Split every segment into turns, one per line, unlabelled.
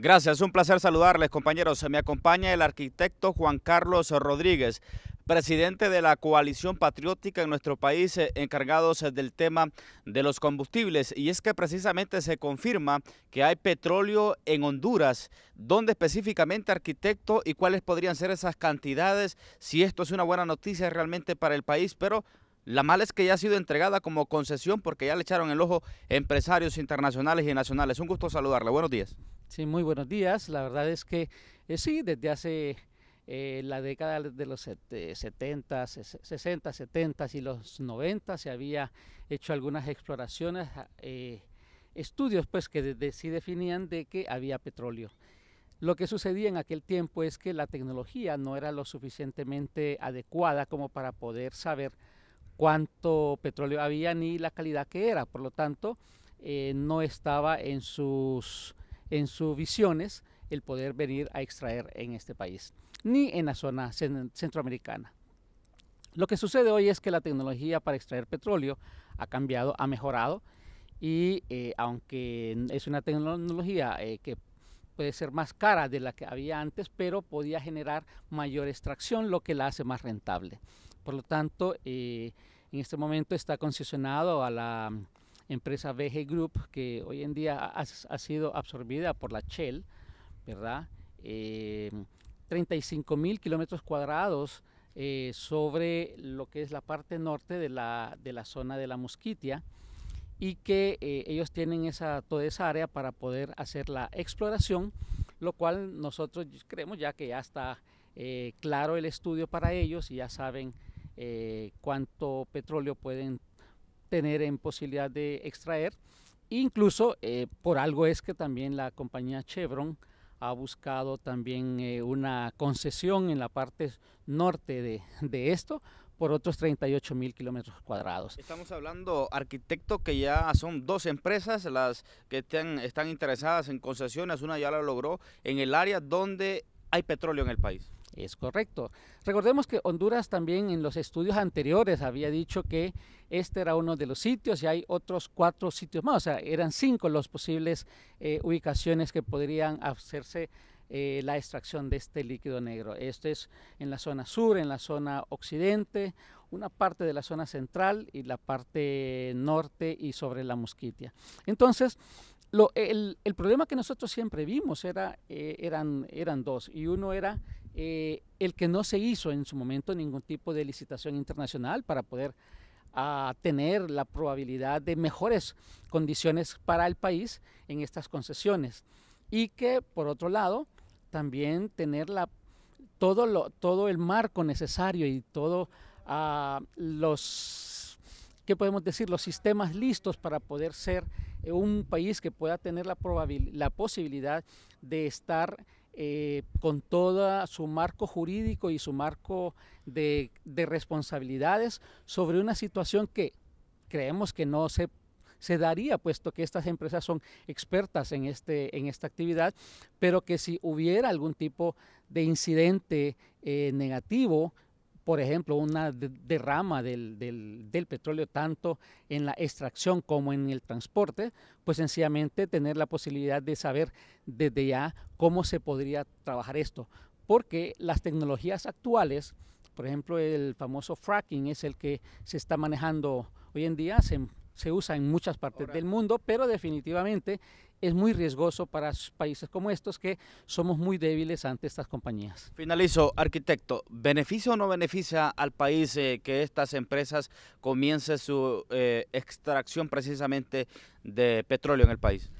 Gracias, un placer saludarles compañeros. se Me acompaña el arquitecto Juan Carlos Rodríguez, presidente de la coalición patriótica en nuestro país, eh, encargados eh, del tema de los combustibles. Y es que precisamente se confirma que hay petróleo en Honduras. ¿Dónde específicamente, arquitecto, y cuáles podrían ser esas cantidades? Si esto es una buena noticia realmente para el país, pero la mala es que ya ha sido entregada como concesión porque ya le echaron el ojo empresarios internacionales y nacionales. Un gusto saludarle. Buenos días.
Sí, muy buenos días. La verdad es que eh, sí, desde hace eh, la década de los 70, 60, 70 y los 90 se había hecho algunas exploraciones, ah, eh, estudios pues que sí definían de que había petróleo. Lo que sucedía en aquel tiempo es que la tecnología no era lo suficientemente adecuada como para poder saber cuánto petróleo había ni la calidad que era. Por lo tanto, eh, no estaba en sus, visiones el poder venir a extraer en este país, ni en la zona centroamericana. Lo que sucede hoy es que la tecnología para extraer petróleo ha cambiado, ha mejorado, y eh, aunque es una tecnología eh, que puede ser más cara de la que había antes, pero podía generar mayor extracción, lo que la hace más rentable. Por lo tanto, eh, en este momento está concesionado a la mm, empresa VG Group, que hoy en día ha, sido absorbida por la Shell, ¿verdad? 35 eh, mil kilómetros cuadrados eh, sobre lo que es la parte norte de la, zona de la Mosquitia y que ellos tienen esa, toda esa área para poder hacer la exploración, lo cual nosotros creemos ya que ya está claro el estudio para ellos y ya saben eh, cuánto petróleo pueden tener en posibilidad de extraer. Incluso eh, por algo es que también la compañía Chevron ha buscado también eh, una concesión en la parte norte de, esto por otros 38 mil kilómetros cuadrados. Estamos
hablando, arquitecto, que ya son dos empresas las que están interesadas en concesiones. Una ya la logró en el área donde hay petróleo en el país. Es
correcto. Recordemos que Honduras también en los estudios anteriores había dicho que este era uno de los sitios y hay otros cuatro sitios más, o sea, eran cinco los posibles eh, ubicaciones que podrían hacerse eh, la extracción de este líquido negro. Esto es en la zona sur, en la zona occidente, una parte de la zona central y la parte norte y sobre la mosquitia. Entonces, el, problema que nosotros siempre vimos era, eh, eran, eran dos, y uno era eh, el que no se hizo en su momento ningún tipo de licitación internacional para poder ah, tener la probabilidad de mejores condiciones para el país en estas concesiones y que por otro lado también tener todo, todo el marco necesario y todos ah, los ¿qué podemos decir los sistemas listos para poder ser eh, un país que pueda tener la, la posibilidad de estar eh, con todo su marco jurídico y su marco de, responsabilidades sobre una situación que creemos que no se, daría, puesto que estas empresas son expertas en, este, en esta actividad, pero que si hubiera algún tipo de incidente eh, negativo, por ejemplo, una derrama del, petróleo tanto en la extracción como en el transporte, pues sencillamente tener la posibilidad de saber desde ya cómo se podría trabajar esto. Porque las tecnologías actuales, por ejemplo, el famoso fracking es el que se está manejando hoy en día, se usa en muchas partes del mundo, pero definitivamente es muy riesgoso para países como estos que somos muy débiles ante estas compañías.
Finalizo, arquitecto, ¿beneficio o no beneficia al país eh, que estas empresas comiencen su eh, extracción precisamente de petróleo en el país?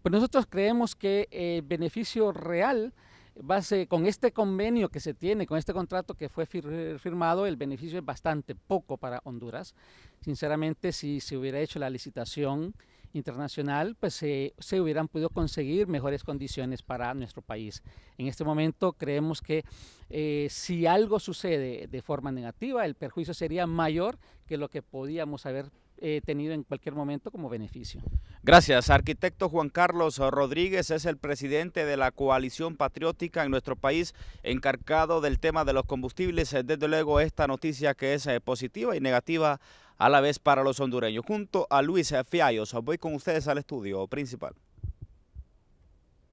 Pues nosotros creemos que el eh, beneficio real base, con este convenio que se tiene, con este contrato que fue firmado, el beneficio es bastante poco para Honduras. Sinceramente, si se hubiera hecho la licitación internacional, pues se, hubieran podido conseguir mejores condiciones para nuestro país. En este momento creemos que eh, si algo sucede de forma negativa, el perjuicio sería mayor que lo que podíamos haber tenido en cualquier momento como beneficio.
Gracias. Arquitecto Juan Carlos Rodríguez es el presidente de la coalición patriótica en nuestro país, encargado del tema de los combustibles. Desde luego, esta noticia que es eh, positiva y negativa a la vez para los hondureños. Junto a Luis Fiallos, voy con ustedes al estudio principal.